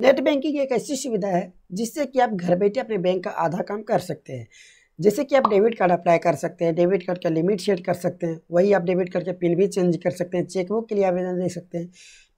net banking एक ऐसी सुविधा है जिससे कि आप घर बैठे अपने बैंक का आधा काम कर सकते हैं जैसे कि आप डेबिट कार्ड अप्लाई कर सकते हैं डेबिट कार्ड का लिमिट सेट कर सकते हैं वही आप डेबिट कार्ड का पिन भी चेंज कर सकते हैं चेकबुक के लिए आवेदन दे सकते हैं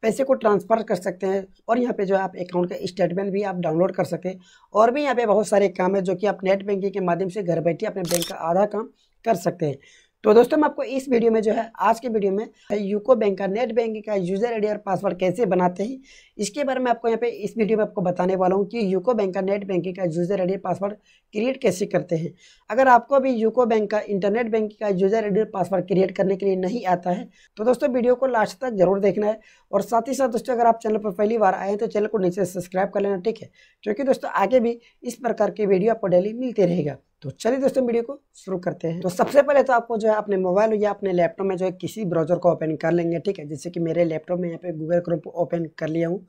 पैसे को ट्रांसफ़र कर सकते हैं और यहाँ पे जो आप अकाउंट का स्टेटमेंट भी आप डाउनलोड कर सकते हैं और भी यहाँ पे बहुत सारे काम है जो कि आप नेट बैंकिंग के माध्यम से घर बैठे अपने बैंक का आधा काम कर सकते हैं तो दोस्तों मैं आपको इस वीडियो में जो है आज के वीडियो में यूको बैंक का नेट बैंकिंग का यूजर आई और पासवर्ड कैसे बनाते हैं इसके बारे में आपको यहाँ पे इस वीडियो में आपको बताने वाला हूँ कि यूको बैंक का नेट बैंकिंग का यूजर और पासवर्ड क्रिएट कैसे करते हैं अगर आपको अभी यूको बैंक का इंटरनेट बैंकिंग का यूजर आई और पासवर्ड क्रिएट करने के लिए नहीं आता है तो दोस्तों वीडियो को लास्ट तक जरूर देखना है और साथ ही साथ दोस्तों अगर आप चैनल पर पहली बार आए तो चैनल को नीचे सब्सक्राइब कर लेना ठीक है क्योंकि दोस्तों आगे भी इस प्रकार की वीडियो आपको डेली मिलते रहेगा तो चलिए दोस्तों वीडियो को शुरू करते हैं तो सबसे पहले तो आपको जो है अपने मोबाइल या अपने लैपटॉप में जो है किसी ब्राउजर को ओपन कर लेंगे ठीक है जैसे कि मेरे लैपटॉप में यहाँ पे गूगल क्रोम ओपन कर लिया हूँ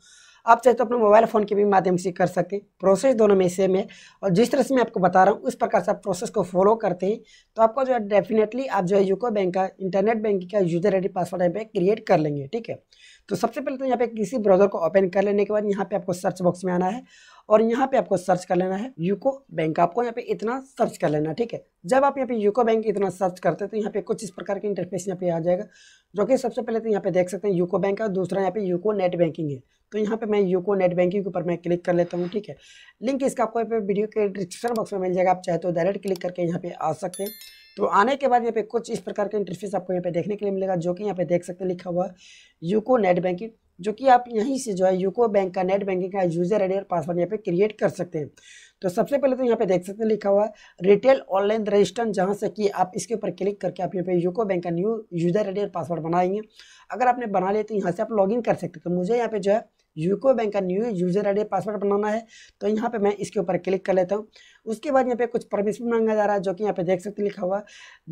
आप चाहे तो अपने मोबाइल फ़ोन के भी माध्यम से कर सकते हैं प्रोसेस दोनों में सेम है और जिस तरह से मैं आपको बता रहा हूँ उस प्रकार से आप प्रोसेस को फॉलो करते हैं तो आपको जो है डेफिनेटली आप जो है यूको बैंक का इंटरनेट बैंकिंग का यूजर आई पासवर्ड यहाँ पे क्रिएट कर लेंगे ठीक है तो सबसे पहले तो यहाँ पे किसी ब्राउजर को ओपन कर लेने के बाद यहाँ पे आपको सर्च बॉक्स में आना है और यहाँ पे आपको सर्च कर लेना है यूको बैंक आपको यहाँ पे इतना सर्च कर लेना ठीक है जब आप यहाँ पे यूको बैंक इतना सर्च करते हैं तो यहाँ पे कुछ इस प्रकार के इंटरफेस यहाँ पे आ जाएगा जो कि सबसे पहले तो यहाँ पे देख सकते हैं यूको बैंक है और दूसरा यहाँ पे यूको नेट बैंकिंग है तो यहाँ पे मैं यूको नेट बैंकिंग के ऊपर मैं क्लिक कर लेता हूँ ठीक है लिंक इसका आपको यहाँ पे वीडियो के डिस्क्रिप्शन बॉक्स में मिल जाएगा आप चाहे तो डायरेक्ट क्लिक करके यहाँ पे आ सकते हैं तो आने के बाद यहाँ पे कुछ इस प्रकार का इंटरफेस आपको यहाँ पे देखने के लिए मिलेगा जो कि यहाँ पे देख सकते हैं लिखा हुआ यूको नेट बैंकिंग जो कि आप यहीं से जो है यूको बैंक का नेट बैंकिंग का यूज़र आई और पासवर्ड यहाँ पे क्रिएट कर सकते हैं तो सबसे पहले तो यहाँ पे देख सकते हैं लिखा हुआ रिटेल ऑनलाइन रजिस्ट्रेशन जहाँ से कि आप इसके ऊपर क्लिक करके आप यहाँ पे यूको बैंक का न्यू यूज़र आई और पासवर्ड बनाएंगे अगर आपने बना लिया तो यहाँ से आप इन कर सकते हैं तो मुझे यहाँ पे जो है यूको बैंक का न्यू यूज़र आई पासवर्ड बनाना है तो यहाँ पे मैं इसके ऊपर क्लिक कर लेता हूँ उसके बाद यहाँ पे कुछ परमिशन मांगा जा रहा है जो कि यहाँ पे देख सकते लिखा हुआ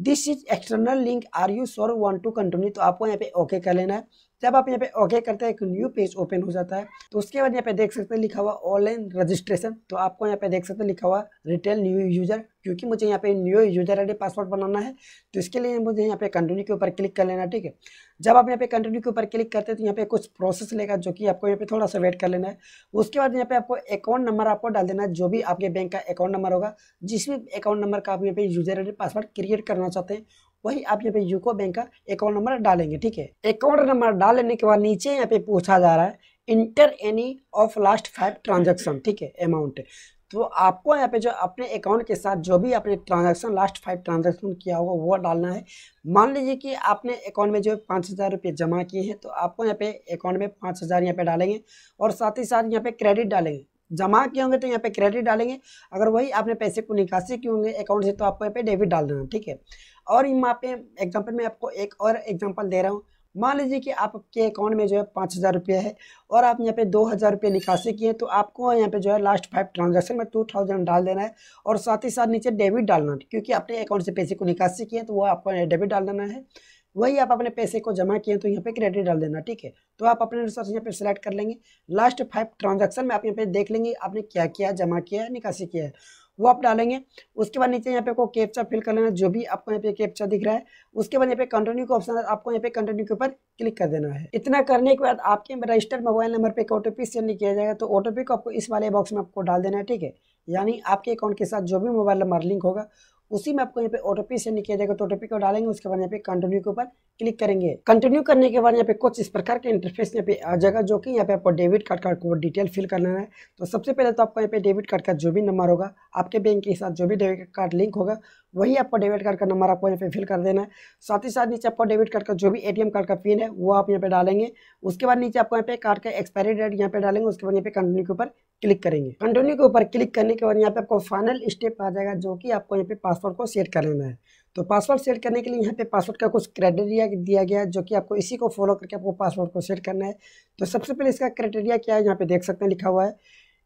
this is external link are you sure want to continue तो आपको यहाँ पे ओके कर लेना है जब आप यहाँ पे ओके करते हैं एक न्यू पेज ओपन हो जाता है तो उसके बाद यहाँ पे देख सकते हैं लिखा हुआ ऑनलाइन रजिस्ट्रेशन तो आपको यहाँ पे देख सकते हैं लिखा हुआ रिटेल न्यू यूजर क्योंकि मुझे यहाँ पे न्यू यूजर आई पासवर्ड बनाना है तो इसके लिए मुझे यहाँ पे कंटिन्यू के ऊपर क्लिक कर लेना ठीक है जब आप यहाँ पे कंटिन्यू के ऊपर क्लिक करते हैं तो यहाँ पे कुछ प्रोसेस लेगा जो कि आपको यहाँ पे थोड़ा सा वेट कर लेना है उसके बाद यहाँ पे आपको अकाउंट नंबर आपको डाल देना है जो भी आपके बैंक का अकाउंट नंबर होगा जिस भी अकाउंट नंबर का आप यहाँ पे यूजर आई पासवर्ड क्रिएट करना चाहते हैं वही आप यहाँ पे यूको बैंक का अकाउंट नंबर डालेंगे ठीक है अकाउंट नंबर डाल लेने के बाद नीचे यहाँ पे पूछा जा रहा है enter any of last five transaction ठीक है अमाउंट तो आपको यहाँ पे जो अपने अकाउंट के साथ जो भी आपने ट्रांजैक्शन लास्ट फाइव ट्रांजैक्शन किया होगा वो डालना है मान लीजिए कि आपने अकाउंट में जो पाँच हज़ार रुपये जमा किए हैं तो आपको यहाँ पे अकाउंट में पाँच हज़ार यहाँ पे डालेंगे और साथ ही साथ यहाँ पे क्रेडिट डालेंगे जमा किए होंगे तो यहाँ पे क्रेडिट डालेंगे अगर वही आपने पैसे को निकासी किए होंगे अकाउंट से तो आपको यहाँ पे डेबिट डाल देना ठीक है और यहाँ पे एग्जाम्पल मैं आपको एक और एग्जाम्पल दे रहा हूँ मान लीजिए कि आपके अकाउंट में जो है पाँच हज़ार रुपये है और आप यहाँ पे दो हज़ार रुपये निकासी किए तो आपको यहाँ पे जो है लास्ट फाइव ट्रांजैक्शन में टू थाउजेंड डाल देना है और साथ ही साथ नीचे डेबिट डालना है क्योंकि अपने अकाउंट से पैसे को निकासी किए तो वो आपको डेबिट डाल देना है वही आप अपने पैसे को जमा किए तो यहाँ पे क्रेडिट डाल देना ठीक है तो आप अपने अनुसार यहाँ पे सिलेक्ट कर लेंगे लास्ट फाइव ट्रांजैक्शन में आप यहाँ पे देख लेंगे आपने क्या किया जमा किया है निकासी किया है वो आप डालेंगे उसके बाद नीचे यहाँ पे आपको कैप्चा फिल कर लेना जो भी आपको यहाँ पे कैप्चा दिख रहा है उसके बाद यहाँ पे कंटिन्यू का ऑप्शन आपको यहाँ पे कंटिन्यू के ऊपर क्लिक कर देना है इतना करने के बाद आपके रजिस्टर्ड मोबाइल नंबर पर एक ओटीपी सेंड किया जाएगा तो ओटोपी को आपको इस वाले बॉक्स में आपको डाल देना है ठीक है यानी आपके अकाउंट के साथ जो भी मोबाइल नंबर लिंक होगा उसी में आपको यहाँ पे ओटोपी सेंड किया जाएगा तो ओटोपी को डालेंगे उसके बाद यहाँ पे कंटिन्यू के ऊपर क्लिक करेंगे कंटिन्यू करने के बाद यहाँ पे कुछ इस प्रकार के इंटरफेस यहाँ पे आ जाएगा जो कि यहाँ पे आपको डेबिट कार्ड का डिटेल फिल करना है तो सबसे पहले तो आपको यहाँ पे डेबिट कार्ड का जो भी नंबर होगा आपके बैंक के साथ जो भी डेबिट कार्ड लिंक होगा वही आपको डेबिट कार्ड का नंबर आपको यहाँ पे फिल कर देना है साथ ही साथ नीचे आपको डेबिट कार्ड का जो भी ए कार्ड का पिन है वो आप यहाँ पे डालेंगे उसके बाद नीचे आपको यहाँ पे कार्ड का एक्सपायरी डेट यहाँ पे डालेंगे उसके बाद यहाँ पे कंटिन्यू के ऊपर क्लिक करेंगे कंटिन्यू के ऊपर क्लिक करने के बाद यहाँ पे आपको फाइनल स्टेप आ जाएगा जो कि आपको यहाँ पे पासवर्ड को सेट कर लेना है तो पासवर्ड सेट करने के लिए यहाँ पे पासवर्ड का कुछ क्राइटेरिया दिया गया है जो कि आपको इसी को फॉलो करके आपको पासवर्ड को सेट करना है तो सबसे पहले इसका क्राइटेरिया क्या है यहाँ पे देख सकते हैं लिखा हुआ है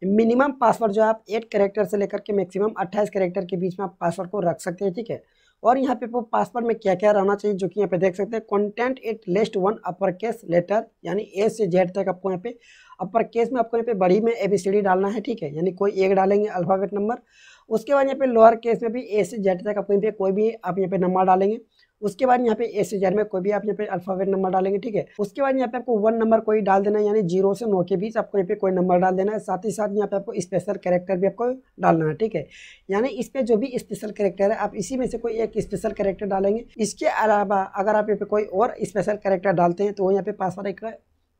मिनिमम पासवर्ड जो आप एट करेक्टर से लेकर के मैक्सिमम अट्ठाईस करेक्टर के बीच में आप पासवर्ड को रख सकते हैं ठीक है और यहाँ पे वो पासवर्ड में क्या क्या रहना चाहिए जो कि यहाँ पे देख सकते हैं contain at least one upper case letter यानी ए से जेड तक आपको यहाँ पे अपर केस में आपको यहाँ पे बड़ी में ए बी सी डी डालना है ठीक है यानी कोई एक डालेंगे अल्फ़ाबेट नंबर उसके बाद यहाँ पे लोअर केस में भी ए से जेड तक अपने यहाँ पे कोई भी आप यहाँ पे नंबर डालेंगे उसके बाद यहाँ पे ए से जेड में कोई भी आप यहाँ पे अल्फ़ाबेट नंबर डालेंगे ठीक है उसके बाद यहाँ पे आपको वन नंबर कोई डाल देना है यानी जीरो से नौ के बीच आपको यहाँ पे कोई नंबर डाल देना है साथ ही साथ यहाँ पे आपको स्पेशल कैरेक्टर भी आपको डालना है ठीक है यानी इस पर जो भी स्पेशल कैरेक्टर है आप इसी में से कोई एक स्पेशल कैरेक्टर डालेंगे इसके अलावा अगर आप यहाँ पे कोई और स्पेशल कैरेक्टर डालते हैं तो वो यहाँ पे पास एक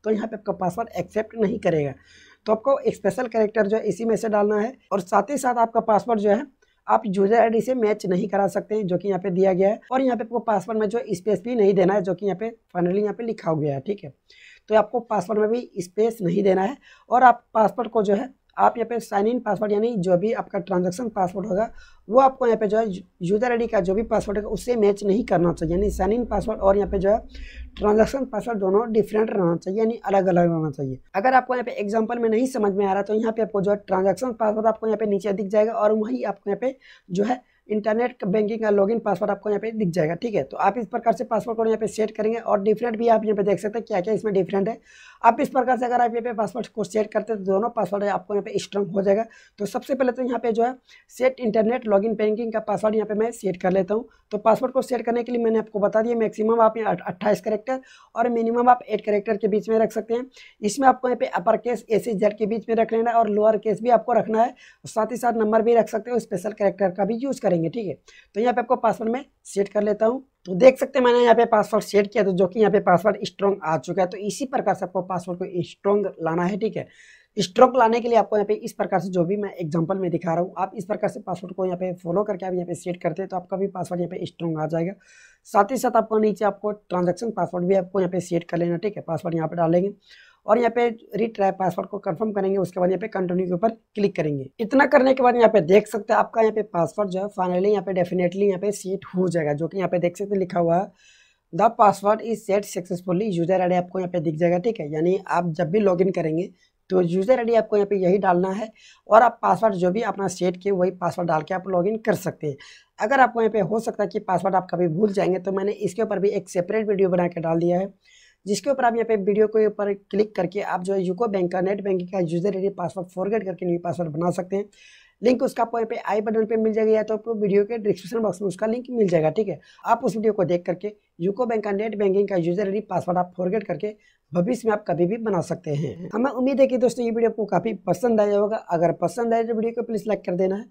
तो यहाँ पे आपका पासवर्ड एक्सेप्ट नहीं करेगा तो आपको एक स्पेशल करेक्टर जो है इसी में से डालना है और साथ ही साथ आपका पासवर्ड जो है आप यूजर आईडी से मैच नहीं करा सकते हैं जो कि यहाँ पे दिया गया है और यहाँ पे आपको पासवर्ड में जो स्पेस भी नहीं देना है जो कि यहाँ पे फाइनली यहाँ पे लिखा हुआ है ठीक है तो आपको पासवर्ड में भी स्पेस नहीं देना है और आप पासवर्ड को जो है आप यहाँ पे साइन इन पासवर्ड यानी जो भी आपका ट्रांजैक्शन पासवर्ड होगा वो आपको यहाँ पे जो है यूज़र आईडी का जो भी पासवर्ड होगा उससे मैच नहीं करना चाहिए यानी साइन इन पासवर्ड और यहाँ पे जो है ट्रांजैक्शन पासवर्ड दोनों डिफरेंट रहना चाहिए यानी अलग अलग रहना चाहिए अगर आपको यहाँ पे एग्जाम्पल में नहीं समझ में आ रहा तो यहाँ पे आपको जो है ट्रांजेक्शन पासवर्ड आपको यहाँ पे नीचे दिख जाएगा और वहीं आपको यहाँ पे जो है इंटरनेट बैंकिंग का लॉगिन पासवर्ड आपको यहाँ पे दिख जाएगा ठीक है तो आप इस प्रकार से पासवर्ड को यहाँ पे सेट करेंगे और डिफरेंट भी आप यहाँ पे देख सकते हैं क्या क्या इसमें डिफरेंट है आप इस प्रकार से अगर आप यहाँ पे पासवर्ड को सेट करते हैं तो दोनों पासवर्ड आपको यहाँ पे स्ट्रॉन्ग हो जाएगा तो सबसे पहले तो यहाँ पे जो है सेट इंटरनेट इन बैंकिंग का पासवर्ड यहाँ पे मैं सेट कर लेता हूँ तो पासवर्ड को सेट करने के लिए मैंने आपको बता दिया मैक्सिमम आप यहाँ अट्ठाईस करेक्टर और मिनिमम आप एट करेक्टर के बीच में रख सकते हैं इसमें आपको यहाँ पे अपर केस ए सी जेड के बीच में रख लेना है और लोअर केस भी आपको रखना है साथ ही साथ नंबर भी रख सकते हो स्पेशल करेक्टर का भी यूज़ करेंगे करेंगे ठीक है तो यहाँ पे आपको पासवर्ड में सेट कर लेता हूँ तो देख सकते हैं मैंने यहाँ पे पासवर्ड सेट किया तो जो कि यहाँ पे पासवर्ड स्ट्रॉन्ग आ चुका है तो इसी प्रकार से आपको पासवर्ड को स्ट्रॉन्ग लाना है ठीक है स्ट्रॉन्ग लाने के लिए आपको यहाँ पे इस प्रकार से जो भी मैं एग्जाम्पल में दिखा रहा हूँ आप इस प्रकार से पासवर्ड को यहाँ पे फॉलो करके आप यहाँ पे सेट करते हैं तो आपका भी पासवर्ड यहाँ पे स्ट्रॉन्ग आ जाएगा साथ ही साथ आपको नीचे आपको ट्रांजेक्शन पासवर्ड भी आपको यहाँ पे सेट कर लेना ठीक है पासवर्ड यहाँ पे डालेंगे और यहाँ पे रिट्राई पासवर्ड को कंफर्म करेंगे उसके बाद यहाँ पे कंटिन्यू के ऊपर क्लिक करेंगे इतना करने के बाद यहाँ पे देख सकते हैं आपका यहाँ पे पासवर्ड जो है फाइनली यहाँ पे डेफिनेटली यहाँ पे सेट हो जाएगा जो कि यहाँ पे देख सकते हैं लिखा हुआ है the password is set successfully user ID आपको यहाँ पे दिख जाएगा ठीक है यानी आप जब भी लॉगिन करेंगे तो यूज़र आईडी आपको यहाँ पे यही डालना है और आप पासवर्ड जो भी अपना सेट किए वही पासवर्ड डाल के आप लॉगिन कर सकते हैं अगर आपको यहाँ पे हो सकता है कि पासवर्ड आप कभी भूल जाएंगे तो मैंने इसके ऊपर भी एक सेपरेट वीडियो बना के डाल दिया है जिसके ऊपर आप यहाँ पे वीडियो के ऊपर क्लिक करके आप जो है यूको बैंक का नेट बैंकिंग का यूजर आई पासवर्ड फॉरगेट करके न्यू पासवर्ड बना सकते हैं लिंक उसका आपको पे आई बटन पे मिल जाएगा या तो आपको वीडियो के डिस्क्रिप्शन बॉक्स में उसका लिंक मिल जाएगा ठीक है आप उस वीडियो को देख करके यूको बैंक का नेट बैंकिंग का यूजर आई पासवर्ड आप फॉरगेट करके भविष्य में आप कभी भी बना सकते हैं हमें उम्मीद है कि दोस्तों ये वीडियो आपको काफ़ी पसंद आया होगा अगर पसंद आए तो वीडियो को प्लीज़ लाइक कर देना है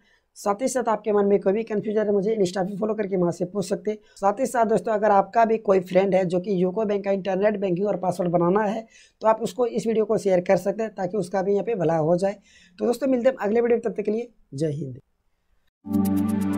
साथ ही साथ आपके मन में कोई भी कन्फ्यूजन है मुझे इंस्टा पे फॉलो करके वहाँ से पूछ सकते हैं साथ ही साथ दोस्तों अगर आपका भी कोई फ्रेंड है जो कि यूको बैंक का इंटरनेट बैंकिंग और पासवर्ड बनाना है तो आप उसको इस वीडियो को शेयर कर सकते हैं ताकि उसका भी यहाँ पे भला हो जाए तो दोस्तों मिलते हैं अगले वीडियो तब तक के लिए जय हिंद